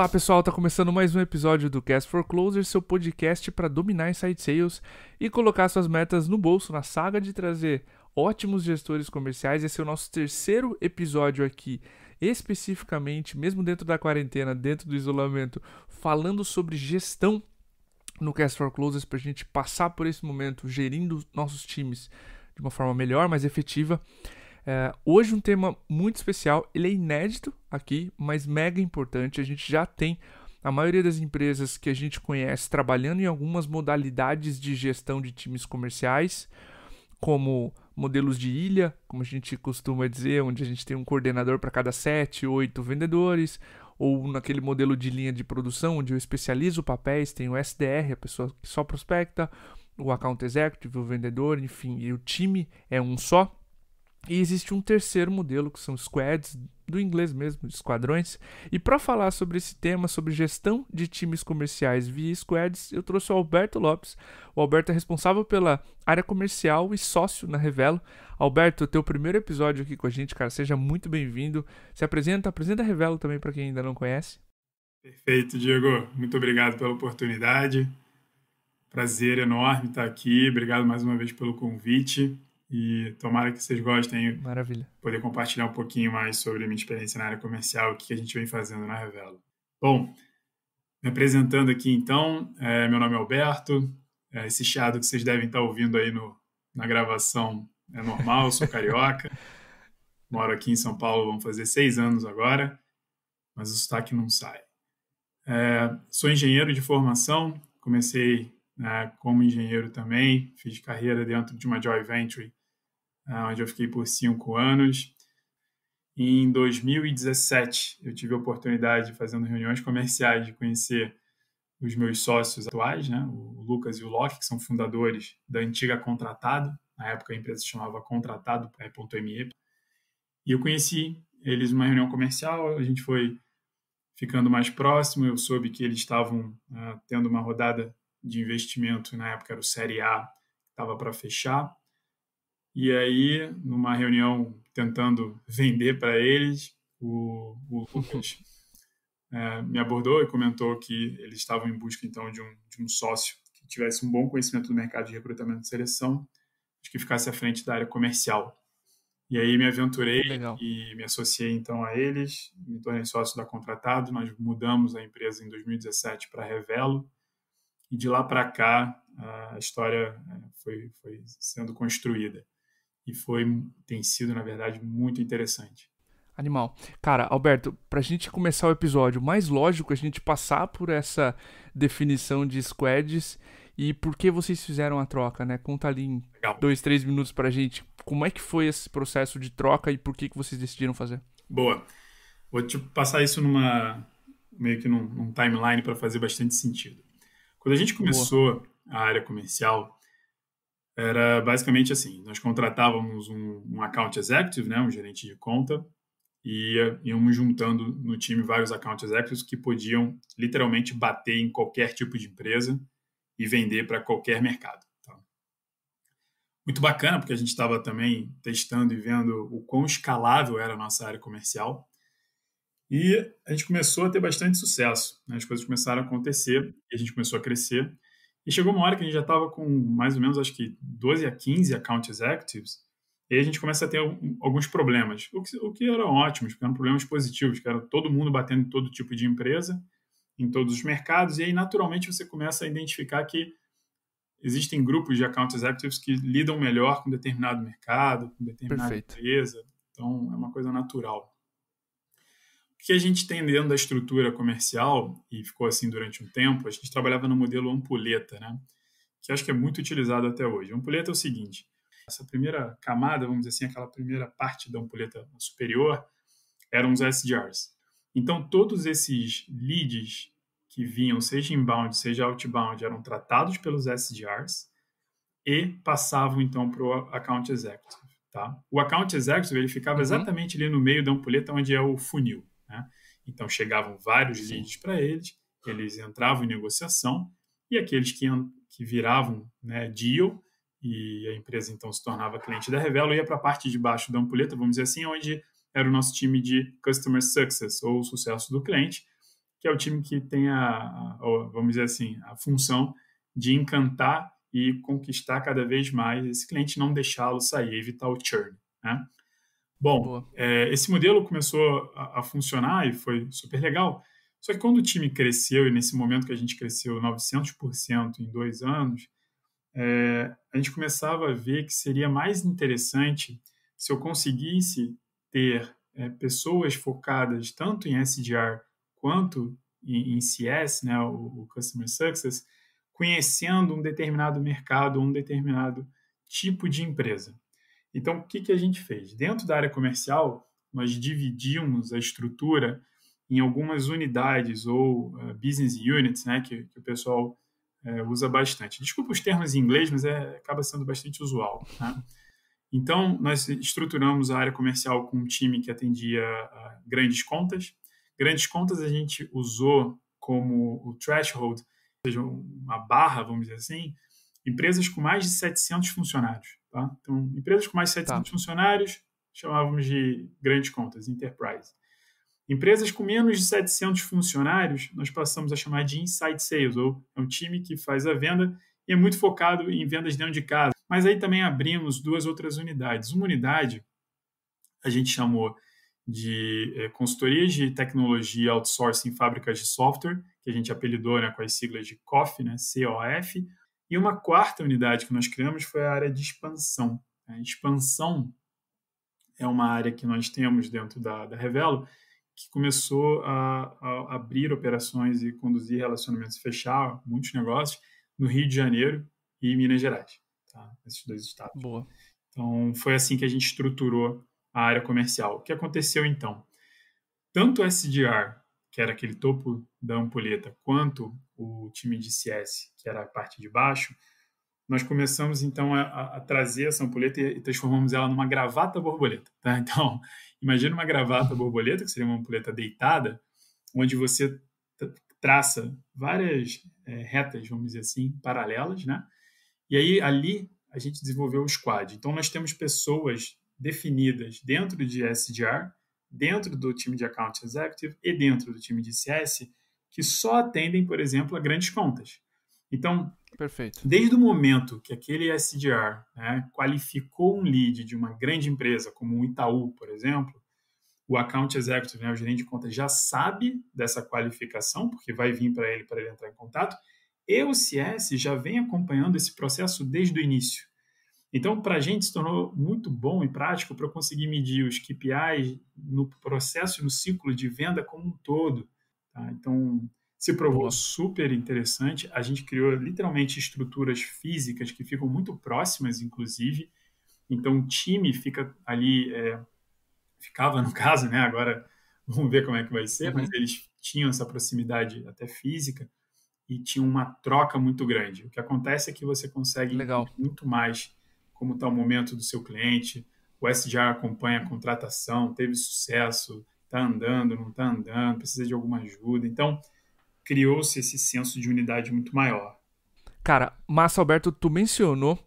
Olá pessoal, tá começando mais um episódio do Cast for Closer, seu podcast para dominar inside sales e colocar suas metas no bolso na saga de trazer ótimos gestores comerciais. Esse é o nosso terceiro episódio aqui, especificamente, mesmo dentro da quarentena, dentro do isolamento, falando sobre gestão no Cast for Closers para a gente passar por esse momento gerindo nossos times de uma forma melhor, mais efetiva. É, hoje um tema muito especial, ele é inédito aqui, mas mega importante. A gente já tem a maioria das empresas que a gente conhece trabalhando em algumas modalidades de gestão de times comerciais, como modelos de ilha, como a gente costuma dizer, onde a gente tem um coordenador para cada sete, oito vendedores, ou naquele modelo de linha de produção, onde eu especializo papéis, tem o SDR, a pessoa que só prospecta, o account executive, o vendedor, enfim, e o time é um só. E existe um terceiro modelo, que são squads, do inglês mesmo, esquadrões. E para falar sobre esse tema, sobre gestão de times comerciais via squads, eu trouxe o Alberto Lopes. O Alberto é responsável pela área comercial e sócio na Revelo. Alberto, teu primeiro episódio aqui com a gente, cara, seja muito bem-vindo. Se apresenta, apresenta a Revelo também para quem ainda não conhece. Perfeito, Diego. Muito obrigado pela oportunidade. Prazer enorme estar aqui. Obrigado mais uma vez pelo convite. E tomara que vocês gostem. Maravilha. Poder compartilhar um pouquinho mais sobre a minha experiência na área comercial, o que a gente vem fazendo na Revelo. Bom, me apresentando aqui então, é, meu nome é Alberto. É, esse chiado que vocês devem estar ouvindo aí no, na gravação é normal, sou carioca. Moro aqui em São Paulo, vão fazer seis anos agora, mas o sotaque não sai. É, sou engenheiro de formação, comecei né, como engenheiro também, fiz carreira dentro de uma Joy venture né, onde eu fiquei por cinco anos. Em 2017, eu tive a oportunidade, fazendo reuniões comerciais, de conhecer os meus sócios atuais, né? o Lucas e o Locke, que são fundadores da antiga Contratado. Na época, a empresa se chamava Contratado.me. É, e eu conheci eles numa reunião comercial, a gente foi ficando mais próximo, eu soube que eles estavam uh, tendo uma rodada de investimento, na época era o Série A, estava para fechar, e aí, numa reunião tentando vender para eles, o, o Lucas é, me abordou e comentou que eles estavam em busca então de um, de um sócio que tivesse um bom conhecimento do mercado de recrutamento e seleção, que ficasse à frente da área comercial. E aí me aventurei Legal. e me associei então a eles, me tornei sócio da Contratado, nós mudamos a empresa em 2017 para Revelo, e de lá para cá a história eh, foi, foi sendo construída e foi tem sido, na verdade, muito interessante. Animal. Cara, Alberto, para a gente começar o episódio, mais lógico é a gente passar por essa definição de squads e por que vocês fizeram a troca, né? Conta ali em Legal. dois, três minutos para a gente como é que foi esse processo de troca e por que, que vocês decidiram fazer. Boa. Vou te passar isso numa meio que num, num timeline para fazer bastante sentido. Quando a gente começou Boa. a área comercial, era basicamente assim: nós contratávamos um, um account executive, né, um gerente de conta, e íamos juntando no time vários account executives que podiam literalmente bater em qualquer tipo de empresa e vender para qualquer mercado. Tá? Muito bacana, porque a gente estava também testando e vendo o quão escalável era a nossa área comercial. E a gente começou a ter bastante sucesso, né? as coisas começaram a acontecer, e a gente começou a crescer. E chegou uma hora que a gente já estava com mais ou menos, acho que 12 a 15 accounts executives. e aí a gente começa a ter alguns problemas, o que, o que eram ótimos, porque eram problemas positivos, que era todo mundo batendo em todo tipo de empresa, em todos os mercados, e aí naturalmente você começa a identificar que existem grupos de account executives que lidam melhor com determinado mercado, com determinada Perfeito. empresa, então é uma coisa natural que a gente tem dentro da estrutura comercial, e ficou assim durante um tempo, a gente trabalhava no modelo ampulheta, né? que acho que é muito utilizado até hoje. A ampulheta é o seguinte, essa primeira camada, vamos dizer assim, aquela primeira parte da ampulheta superior, eram os SDRs. Então, todos esses leads que vinham, seja inbound, seja outbound, eram tratados pelos SDRs e passavam, então, para o Account Executive. Tá? O Account Executive ele ficava uhum. exatamente ali no meio da ampulheta onde é o funil. Né? Então chegavam vários leads para eles, eles entravam em negociação e aqueles que, que viravam né, deal e a empresa então se tornava cliente da Revelo ia para a parte de baixo da ampulheta, vamos dizer assim, onde era o nosso time de Customer Success ou sucesso do cliente, que é o time que tem a, vamos dizer assim, a função de encantar e conquistar cada vez mais esse cliente, não deixá-lo sair, evitar o churn. Né? Bom, é, esse modelo começou a, a, funcionar e foi super legal. Só que quando o time cresceu, e nesse momento que a gente cresceu 900% em dois anos, é, a gente começava a ver que seria mais interessante se eu conseguisse ter é, pessoas focadas tanto em SDR quanto em, em CS, né, o, o Customer Success, conhecendo um determinado mercado, um determinado tipo de empresa. Então, o que, que a gente fez? Dentro da área comercial, nós dividimos a estrutura em algumas unidades ou uh, business units, né, que, que o pessoal uh, usa bastante. Desculpa os termos em inglês, mas é, acaba sendo bastante usual. Né? Então, nós estruturamos a área comercial com um time que atendia uh, grandes contas. Grandes contas a gente usou como o threshold, ou seja, uma barra, vamos dizer assim, empresas com mais de 700 funcionários. Tá? Então, empresas com mais de 700 tá. funcionários, chamávamos de grandes contas, enterprise. Empresas com menos de 700 funcionários, nós passamos a chamar de inside sales, ou é um time que faz a venda e é muito focado em vendas dentro de casa. Mas aí também abrimos duas outras unidades. Uma unidade a gente chamou de é, consultoria de tecnologia outsourcing fábricas de software, que a gente apelidou né, com as siglas de COF, né, COF, e uma quarta unidade que nós criamos foi a área de expansão. A expansão é uma área que nós temos dentro da, da Revelo que começou a, a abrir operações e conduzir relacionamentos, e fechar muitos negócios no Rio de Janeiro e Minas Gerais, tá? esses dois estados. Boa. Então, foi assim que a gente estruturou a área comercial. O que aconteceu então? Tanto o SDR que era aquele topo da ampulheta, quanto o time de CS, que era a parte de baixo, nós começamos então a, a trazer essa ampulheta e, e, transformamos ela numa gravata borboleta. Tá? Então, imagina uma gravata borboleta, que seria uma ampulheta deitada, onde você traça várias é, retas, vamos dizer assim, paralelas, né? E aí ali a gente desenvolveu o squad. Então nós temos pessoas definidas dentro de SDR dentro do time de Account Executive e dentro do time de CS que só atendem, por exemplo, a grandes contas. Então, Perfeito. desde o momento que aquele SDR né, qualificou um lead de uma grande empresa, como o Itaú, por exemplo, o Account Executive, né, o gerente de contas, já sabe dessa qualificação, porque vai vir para ele para ele entrar em contato, e o CS já vem acompanhando esse processo desde o início. Então, para a gente se tornou muito bom e prático para conseguir medir os KPIs no processo e no ciclo de venda como um todo. Tá? Então, se provou Boa. super interessante. A gente criou literalmente estruturas físicas que ficam muito próximas, inclusive. Então, o time fica ali, é, ficava no caso, né? Agora vamos ver como é que vai ser, uhum. mas eles tinham essa proximidade até física e tinha uma troca muito grande. O que acontece é que você consegue Legal. muito mais como está o momento do seu cliente, o SDR acompanha a contratação, teve sucesso, está andando, não está andando, precisa de alguma ajuda. Então, criou-se esse senso de unidade muito maior. Cara, Massa Alberto, tu mencionou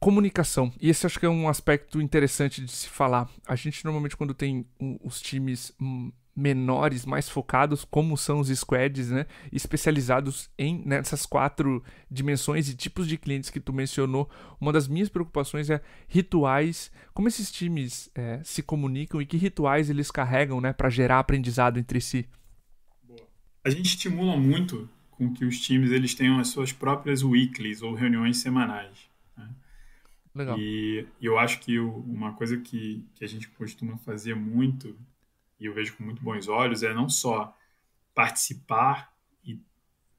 comunicação. E esse acho que é um aspecto interessante de se falar. A gente normalmente, quando tem os times hum, menores, mais focados, como são os squads, né? Especializados em nessas quatro dimensões e tipos de clientes que tu mencionou. Uma das minhas preocupações é rituais, como esses times é, se comunicam e que rituais eles carregam, né, para gerar aprendizado entre si. A gente estimula muito com que os times eles tenham as suas próprias weeklies ou reuniões semanais. Né? Legal. E, eu acho que uma coisa que, que a gente costuma fazer muito e eu vejo com muito bons olhos, é não só participar e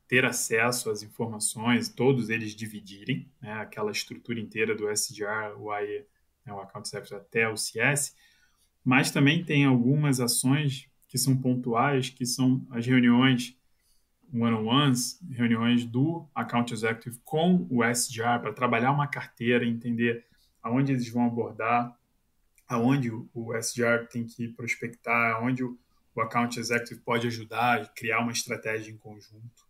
ter acesso às informações, todos eles dividirem, né, aquela estrutura inteira do SDR, o AE, né, o Account Service até o CS, mas também tem algumas ações que são pontuais, que são as reuniões one-on-ones, reuniões do Account Executive com o SDR para trabalhar uma carteira, entender aonde eles vão abordar, aonde o SDR tem que prospectar, aonde o, account executive pode ajudar e criar uma estratégia em conjunto.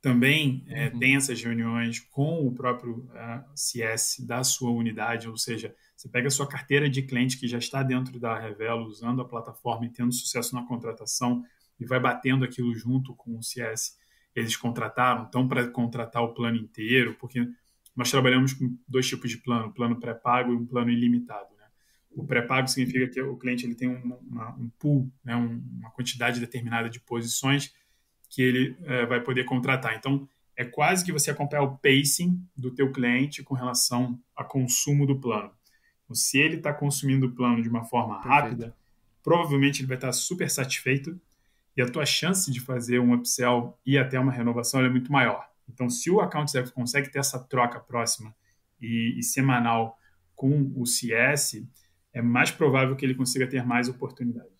Também é, uhum. é, tem essas reuniões com o próprio uh, é, CS da sua unidade, ou seja, você pega a sua carteira de cliente que já está dentro da Revelo, usando a plataforma e tendo sucesso na contratação, e vai batendo aquilo junto com o CS. Eles contrataram, então, para contratar o plano inteiro, porque nós trabalhamos com dois tipos de plano, plano pré-pago e um plano ilimitado. O pré-pago significa que o cliente ele tem um, uma, um pool, né, uma quantidade determinada de posições que ele é, vai poder contratar. Então, é quase que você acompanhar o pacing do teu cliente com relação a consumo do plano. Então, se ele está consumindo o plano de uma forma Perfeito. rápida, provavelmente ele vai estar tá super satisfeito e a tua chance de fazer um upsell e até uma renovação é muito maior. Então, se o account executive consegue ter essa troca próxima e, e semanal com o CS, é mais provável que ele consiga ter mais oportunidades.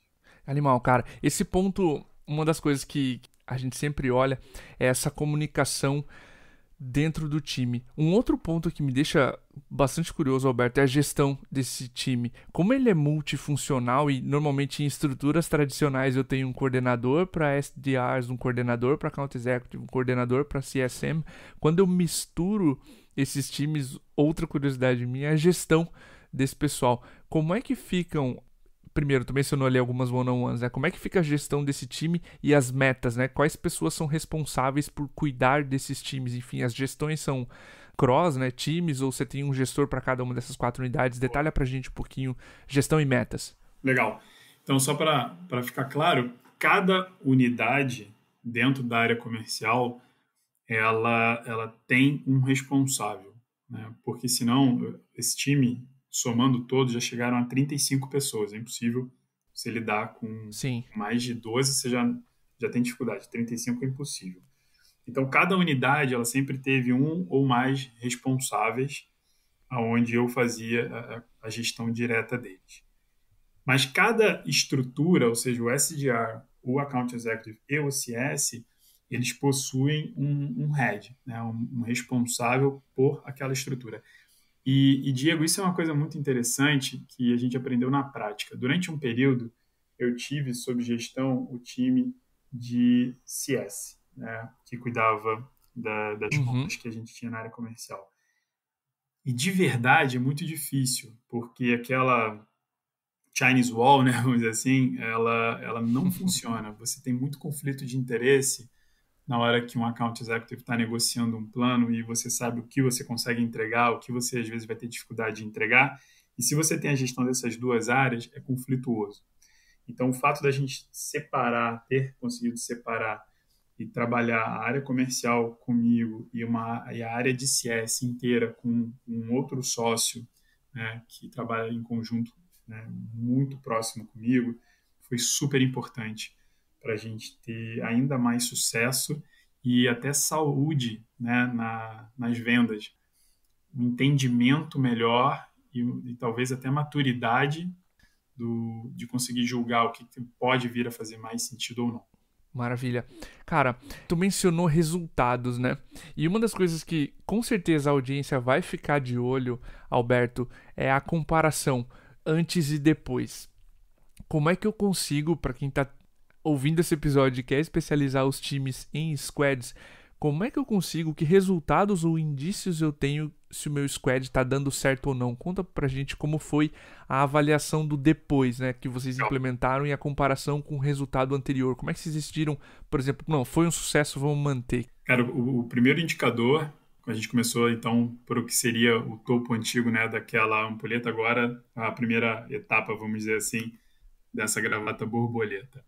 Animal, cara. Esse ponto, uma das coisas que a gente sempre olha é essa comunicação dentro do time. Um outro ponto que me deixa bastante curioso, Alberto, é a gestão desse time. Como ele é multifuncional e normalmente em estruturas tradicionais eu tenho um coordenador para SDRs, um coordenador para Account Executive, um coordenador para CSM. Quando eu misturo esses times, outra curiosidade minha é a gestão desse pessoal. Como é que ficam primeiro, tu mencionou ali algumas one-on-ones, né? Como é que fica a gestão desse time e as metas, né? Quais pessoas são responsáveis por cuidar desses times? Enfim, as gestões são cross, né? Times, ou você tem um gestor para cada uma dessas quatro unidades? Detalha para a gente um pouquinho gestão e metas. Legal. Então, só para ficar claro, cada unidade dentro da área comercial, ela, ela tem um responsável, né? Porque senão esse time somando todos, já chegaram a 35 pessoas. É impossível você lidar com Sim. mais de 12, você já, já tem dificuldade. 35 é impossível. Então, cada unidade, ela sempre teve um ou mais responsáveis, aonde eu fazia a, a gestão direta deles. Mas cada estrutura, ou seja, o SDR, o Account Executive e o CS, eles possuem um, um head, né, um, um responsável por aquela estrutura. E, e, Diego, isso é uma coisa muito interessante que a gente aprendeu na prática. Durante um período, eu tive sob gestão o time de CS, né, que cuidava da, das uhum. contas que a gente tinha na área comercial. E de verdade é muito difícil, porque aquela Chinese Wall, né, vamos dizer assim, ela, ela não uhum. funciona. Você tem muito conflito de interesse na hora que um account executive está negociando um plano e você sabe o que você consegue entregar, o que você às vezes vai ter dificuldade de entregar. E se você tem a gestão dessas duas áreas, é conflituoso. Então, o fato da gente separar, ter conseguido separar e trabalhar a área comercial comigo e, uma, e a área de CS inteira com um outro sócio né, que trabalha em conjunto né, muito próximo comigo foi super importante para a gente ter ainda mais sucesso e até saúde né, na, nas vendas. Um entendimento melhor e, e talvez até maturidade do, de conseguir julgar o que pode vir a fazer mais sentido ou não. Maravilha. Cara, tu mencionou resultados, né? E uma das coisas que com certeza a audiência vai ficar de olho, Alberto, é a comparação antes e depois. Como é que eu consigo, para quem está ouvindo esse episódio e quer especializar os times em squads, como é que eu consigo, que resultados ou indícios eu tenho se o meu squad está dando certo ou não? Conta pra gente como foi a avaliação do depois, né, que vocês então. implementaram e a comparação com o resultado anterior. Como é que vocês decidiram, por exemplo, não, foi um sucesso, vamos manter? Cara, o, o primeiro indicador, a gente começou então por o que seria o topo antigo, né, daquela ampulheta agora, a primeira etapa, vamos dizer assim, dessa gravata borboleta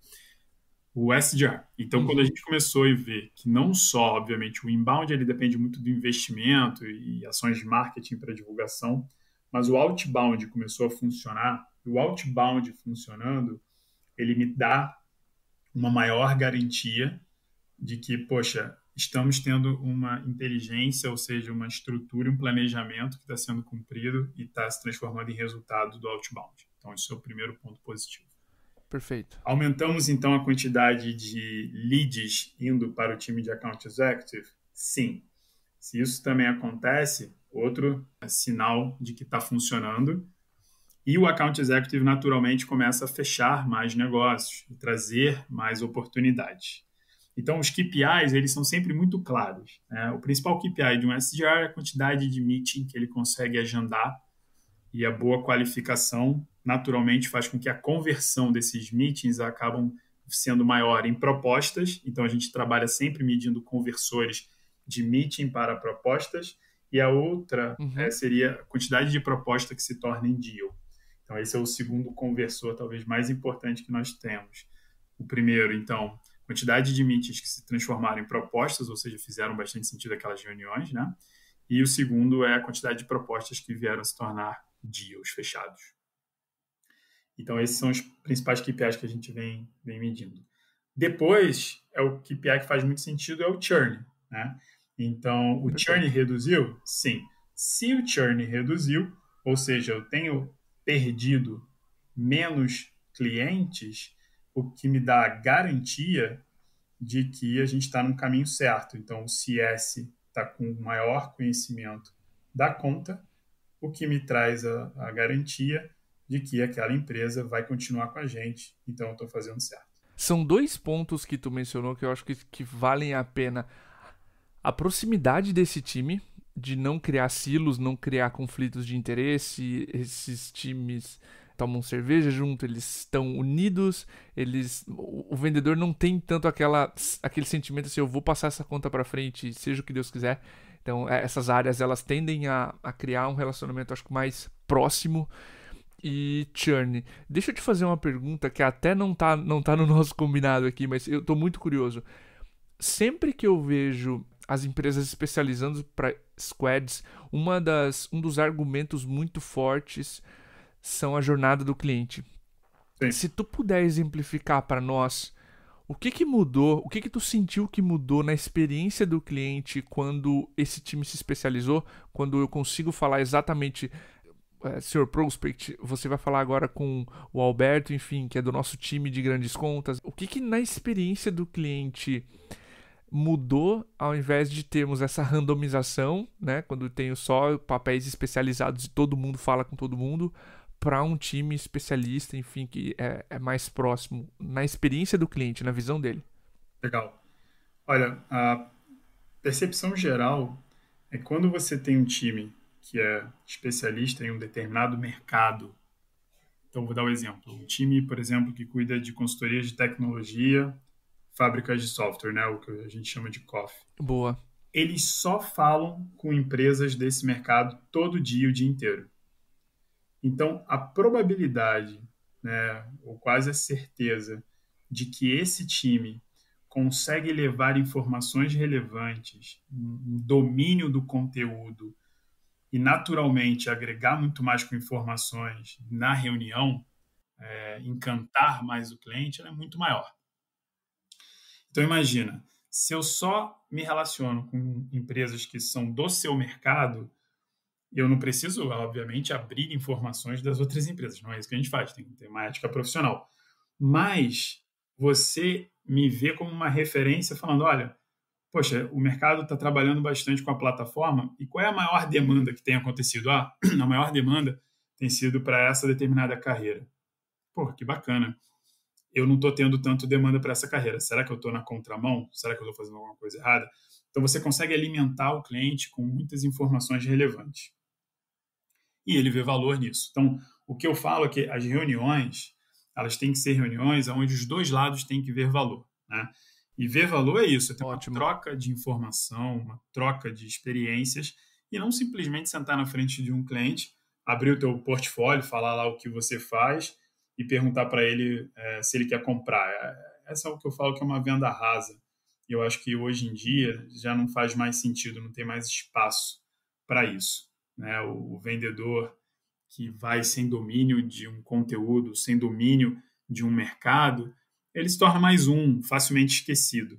o SDR. Então, uhum. quando a uhum. gente começou a ver que não só, obviamente, o inbound ele depende muito do investimento e ações de marketing para divulgação, mas o outbound começou a funcionar, e o outbound funcionando, ele me dá uma maior garantia de que, poxa, estamos tendo uma inteligência, ou seja, uma estrutura, um planejamento que está sendo cumprido e está se transformando em resultado do outbound. Então, esse é o primeiro ponto positivo. Perfeito. Aumentamos então a quantidade de leads indo para o time de Account Executive? Sim. Se isso também acontece, outro sinal de que está funcionando. E o Account Executive naturalmente começa a fechar mais negócios e trazer mais oportunidades. Então, os KPIs, eles são sempre muito claros. Né? O principal KPI de um SDR é a quantidade de meeting que ele consegue agendar e a boa qualificação naturalmente faz com que a conversão desses meetings acabam sendo maior em propostas. Então a gente trabalha sempre medindo conversores de meeting para propostas e a outra uhum. é, seria a quantidade de proposta que se torna em deal. Então esse é o segundo conversor talvez mais importante que nós temos. O primeiro, então, quantidade de meetings que se transformaram em propostas, ou seja, fizeram bastante sentido aquelas reuniões, né? E o segundo é a quantidade de propostas que vieram se tornar de os fechados. Então, esses são os principais KPIs que a gente vem, vem medindo. Depois, é o KPI que faz muito sentido é o churn. Né? Então, o churn reduziu? Sim. Se o churn reduziu, ou seja, eu tenho perdido menos clientes, o que me dá a garantia de que a gente está no caminho certo. Então, o CS está com maior conhecimento da conta o que me traz a, a garantia de que aquela empresa vai continuar com a gente, então eu estou fazendo certo. São dois pontos que tu mencionou que eu acho que, que valem a pena. A proximidade desse time, de não criar silos, não criar conflitos de interesse, esses times tomam cerveja junto, eles estão unidos, eles o vendedor não tem tanto aquela aquele sentimento assim, eu vou passar essa conta para frente, seja o que Deus quiser. Então, é, essas áreas elas tendem a, a criar um relacionamento, acho que mais próximo e churn. Deixa eu te fazer uma pergunta que até não tá, não tá no nosso combinado aqui, mas eu tô muito curioso. Sempre que eu vejo as empresas especializando para squads, uma das, um dos argumentos muito fortes são a jornada do cliente. Sim. Se tu puder exemplificar para nós o que que mudou? O que que tu sentiu que mudou na experiência do cliente quando esse time se especializou? Quando eu consigo falar exatamente é, Prospect, você vai falar agora com o Alberto, enfim, que é do nosso time de grandes contas. O que que na experiência do cliente mudou ao invés de termos essa randomização, né, quando tenho só papéis especializados e todo mundo fala com todo mundo? para um time especialista, enfim, que é, é, mais próximo na experiência do cliente, na visão dele. Legal. Olha, a percepção geral é quando você tem um time que é especialista em um determinado mercado. Então, vou dar um exemplo. Um time, por exemplo, que cuida de consultorias de tecnologia, fábricas de software, né? o que a gente chama de COF. Boa. Eles só falam com empresas desse mercado todo dia, o dia inteiro. Então, a probabilidade, né, ou quase a certeza, de que esse time consegue levar informações relevantes, um domínio do conteúdo e, naturalmente, agregar muito mais com informações na reunião, é, encantar mais o cliente, ela é muito maior. Então, imagina, se eu só me relaciono com empresas que são do seu mercado, eu não preciso, obviamente, abrir informações das outras empresas. Não é isso que a gente faz, tem que ter uma ética profissional. Mas você me vê como uma referência falando, olha, poxa, o mercado está trabalhando bastante com a plataforma e qual é a maior demanda que tem acontecido? Ah, a maior demanda tem sido para essa determinada carreira. Pô, que bacana. Eu não estou tendo tanto demanda para essa carreira. Será que eu estou na contramão? Será que eu estou fazendo alguma coisa errada? Então, você consegue alimentar o cliente com muitas informações relevantes e ele vê valor nisso. Então, o que eu falo é que as reuniões, elas têm que ser reuniões onde os dois lados têm que ver valor, né? E ver valor é isso, é tem uma Ótimo. troca de informação, uma troca de experiências e não simplesmente sentar na frente de um cliente, abrir o teu portfólio, falar lá o que você faz e perguntar para ele é, se ele quer comprar. É, essa é o que eu falo que é uma venda rasa. Eu acho que hoje em dia já não faz mais sentido, não tem mais espaço para isso né? o vendedor que vai sem domínio de um conteúdo, sem domínio de um mercado, ele se torna mais um, facilmente esquecido.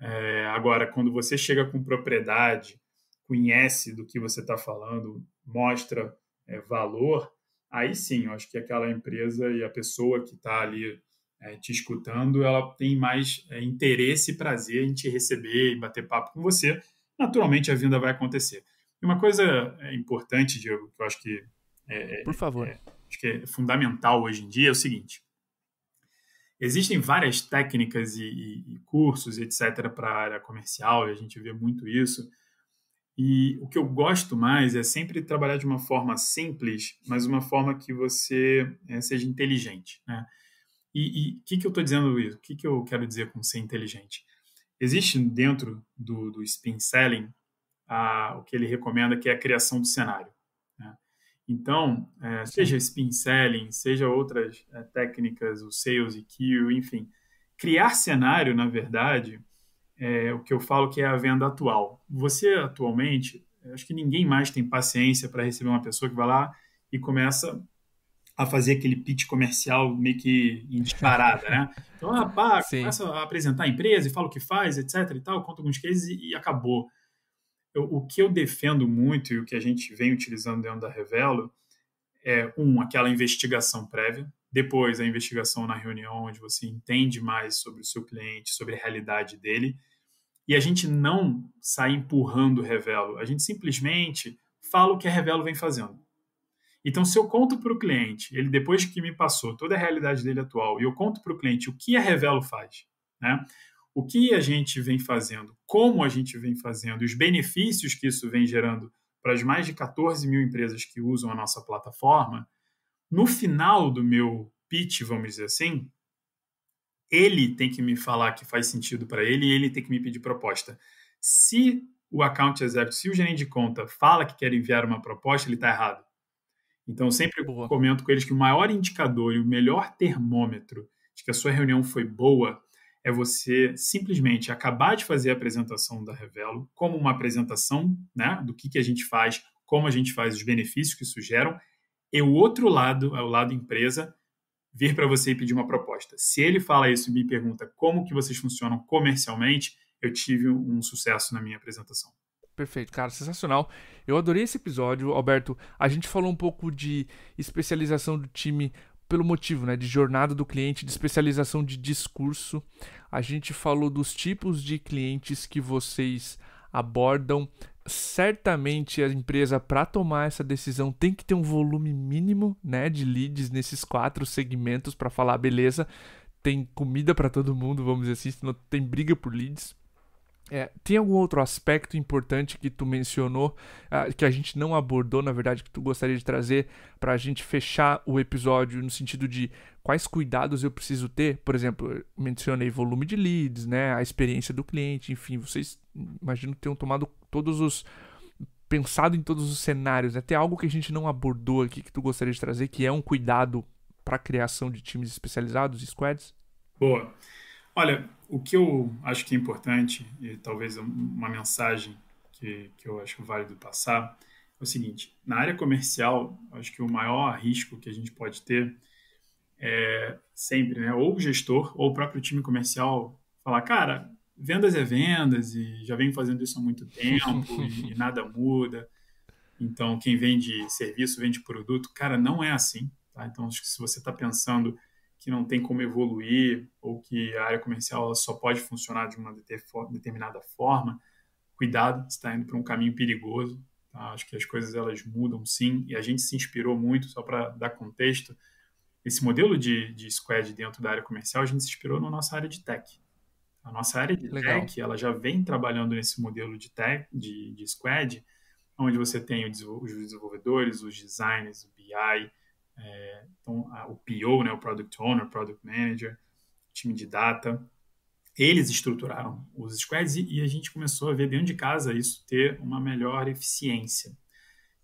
É, agora, quando você chega com propriedade, conhece do que você está falando, mostra é, valor, aí sim, eu acho que aquela empresa e a pessoa que está ali é, te escutando, ela tem mais é, interesse e prazer em te receber e bater papo com você. Naturalmente, a vinda vai acontecer. Uma coisa é, importante, Diego, que eu acho que é, é, Por favor. É, acho que é fundamental hoje em dia é o seguinte: existem várias técnicas e, e, e cursos, etc., para a área comercial, e a gente vê muito isso. E o que eu gosto mais é sempre trabalhar de uma forma simples, mas uma forma que você é, seja inteligente. Né? E o que, que eu estou dizendo isso? O que, que eu quero dizer com ser inteligente? Existe dentro do, do spin selling a, o que ele recomenda, que é a criação do cenário. Né? Então, é, seja spin selling, seja outras é, técnicas, o sales EQ, enfim, criar cenário, na verdade, é o que eu falo que é a venda atual. Você, atualmente, é, acho que ninguém mais tem paciência para receber uma pessoa que vai lá e começa a fazer aquele pitch comercial meio que em disparada, né? Então, ah, pá, começa a apresentar a empresa e fala o que faz, etc e tal, conta alguns cases e, e acabou eu, o que eu defendo muito e o que a gente vem utilizando dentro da Revelo é, um, aquela investigação prévia, depois a investigação na reunião, onde você entende mais sobre o seu cliente, sobre a realidade dele, e a gente não sai empurrando o Revelo, a gente simplesmente fala o que a Revelo vem fazendo. Então, se eu conto para o cliente, ele depois que me passou toda a realidade dele atual, e eu conto para o cliente o que a Revelo faz, né? o que a gente vem fazendo, como a gente vem fazendo, os benefícios que isso vem gerando para as mais de 14 mil empresas que usam a nossa plataforma, no final do meu pitch, vamos dizer assim, ele tem que me falar que faz sentido para ele e ele tem que me pedir proposta. Se o account executive, se o gerente de conta fala que quer enviar uma proposta, ele está errado. Então, eu sempre boa. comento com eles que o maior indicador e o melhor termômetro de que a sua reunião foi boa é você simplesmente acabar de fazer a apresentação da Revelo como uma apresentação né, do que, que a gente faz, como a gente faz, os benefícios que isso geram, e o outro lado, é o lado empresa, vir para você e pedir uma proposta. Se ele fala isso e me pergunta como que vocês funcionam comercialmente, eu tive um sucesso na minha apresentação. Perfeito, cara, sensacional. Eu adorei esse episódio, Alberto. A gente falou um pouco de especialização do time pelo motivo né, de jornada do cliente, de especialização de discurso. A gente falou dos tipos de clientes que vocês abordam. Certamente a empresa, para tomar essa decisão, tem que ter um volume mínimo né, de leads nesses quatro segmentos para falar, beleza, tem comida para todo mundo, vamos dizer assim, tem briga por leads. É, tem algum outro aspecto importante que tu mencionou, uh, que a gente não abordou, na verdade, que tu gostaria de trazer para a gente fechar o episódio no sentido de quais cuidados eu preciso ter? Por exemplo, mencionei volume de leads, né, a experiência do cliente, enfim, vocês imagino que tenham tomado todos os pensado em todos os cenários, né? Tem algo que a gente não abordou aqui que tu gostaria de trazer, que é um cuidado para a criação de times especializados, squads? Boa. Olha, o que eu acho que é importante, e talvez uma mensagem que, que eu acho válido passar, é o seguinte: na área comercial, acho que o maior risco que a gente pode ter é sempre, né, ou o gestor ou o próprio time comercial falar, cara, vendas é vendas e já vem fazendo isso há muito tempo e, e nada muda. Então, quem vende serviço, vende produto. Cara, não é assim. Tá? Então, acho que se você está pensando que não tem como evoluir ou que a área comercial só pode funcionar de uma determinada forma, cuidado, está indo para um caminho perigoso. Tá? Acho que as coisas elas mudam sim e a gente se inspirou muito só para dar contexto. Esse modelo de, de squad dentro da área comercial a gente se inspirou na nossa área de tech. A nossa área de Legal. tech ela já vem trabalhando nesse modelo de tech de, de squad, onde você tem os desenvolvedores, os designers, o BI é, então, a, o PO, né, o Product Owner, Product Manager, time de data, eles estruturaram os squads e, e a gente começou a ver dentro de casa isso ter uma melhor eficiência.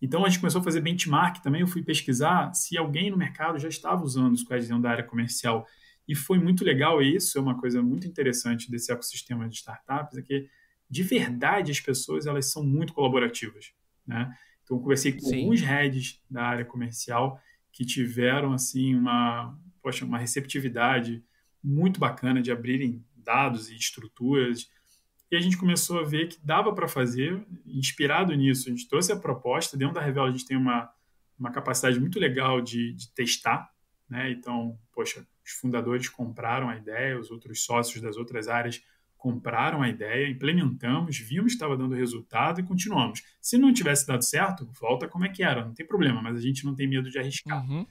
Então a gente começou a fazer benchmark também. Eu fui pesquisar se alguém no mercado já estava usando os squads dentro da área comercial. E foi muito legal isso, é uma coisa muito interessante desse ecossistema de startups, é que de verdade as pessoas elas são muito colaborativas, né? Então eu conversei com Sim. alguns heads da área comercial que tiveram assim uma, poxa, uma receptividade muito bacana de abrirem dados e estruturas. E a gente começou a ver que dava para fazer, inspirado nisso. A gente trouxe a proposta, dentro da Revela a gente tem uma, uma capacidade muito legal de, de testar. Né? Então, poxa, os fundadores compraram a ideia, os outros sócios das outras áreas compraram a ideia, implementamos, vimos que estava dando resultado e continuamos. Se não tivesse dado certo, volta como é que era, não tem problema, mas a gente não tem medo de arriscar. Uhum.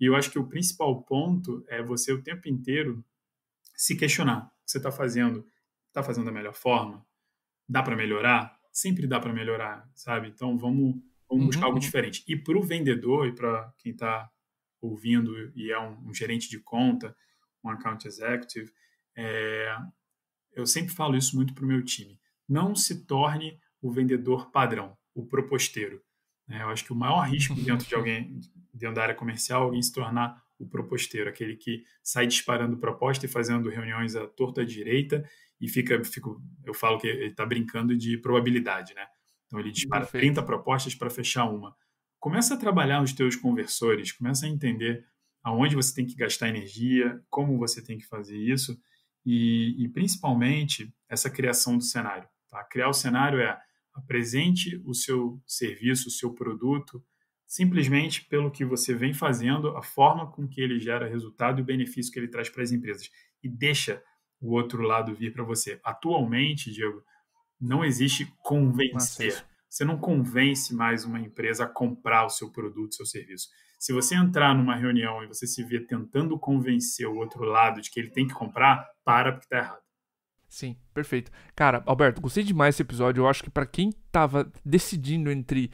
E eu acho que o principal ponto é você o tempo inteiro se questionar. O que você está fazendo? Está fazendo da melhor forma? Dá para melhorar? Sempre dá para melhorar, sabe? Então vamos, vamos uhum. buscar algo uhum. diferente. E para o vendedor e para quem está ouvindo e é um, um gerente de conta, um account executive, é, eu sempre falo isso muito para o meu time, não se torne o vendedor padrão, o proposteiro. Né? Eu acho que o maior risco dentro de alguém, dentro da área comercial, é alguém se tornar o proposteiro, aquele que sai disparando proposta e fazendo reuniões à torta à direita e fica, fico, eu falo que ele está brincando de probabilidade, né? Então ele dispara Perfeito. 30 propostas para fechar uma. Começa a trabalhar os teus conversores, começa a entender aonde você tem que gastar energia, como você tem que fazer isso, e, e principalmente essa criação do cenário. Tá? Criar o cenário é apresente o seu serviço, o seu produto, simplesmente pelo que você vem fazendo, a forma com que ele gera resultado e o benefício que ele traz para as empresas. E deixa o outro lado vir para você. Atualmente, Diego, não existe convencer. Você não convence mais uma empresa a comprar o seu produto, seu serviço. Se você entrar numa reunião e você se vê tentando convencer o outro lado de que ele tem que comprar, para porque está errado. Sim, perfeito. Cara, Alberto, gostei demais desse episódio. Eu acho que para quem estava decidindo entre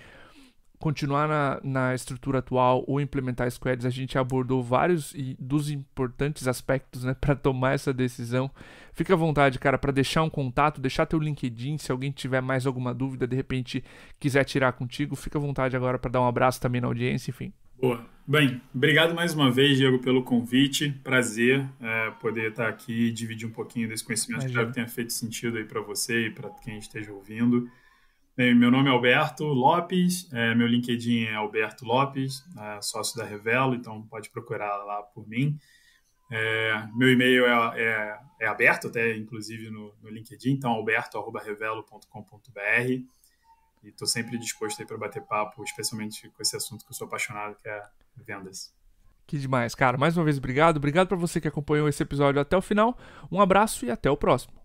continuar na, na estrutura atual ou implementar squads, a gente abordou vários dos importantes aspectos né, para tomar essa decisão. Fica à vontade, cara, para deixar um contato, deixar teu LinkedIn, se alguém tiver mais alguma dúvida, de repente quiser tirar contigo, fica à vontade agora para dar um abraço também na audiência, enfim. Boa. Bem, obrigado mais uma vez, Diego, pelo convite. Prazer é, poder estar tá aqui e dividir um pouquinho desse conhecimento. Imagina. Espero que tenha feito sentido aí para você e para quem esteja ouvindo. É, meu nome é Alberto Lopes, é, meu LinkedIn é Alberto Lopes, é, sócio da Revelo, então pode procurar lá por mim. meu e-mail é, é, é aberto até, inclusive, no, no LinkedIn, então alberto.revelo.com.br e estou sempre disposto para bater papo, especialmente com esse assunto que eu sou apaixonado, que é vendas. Que demais, cara. Mais uma vez, obrigado. Obrigado para você que acompanhou esse episódio até o final. Um abraço e até o próximo.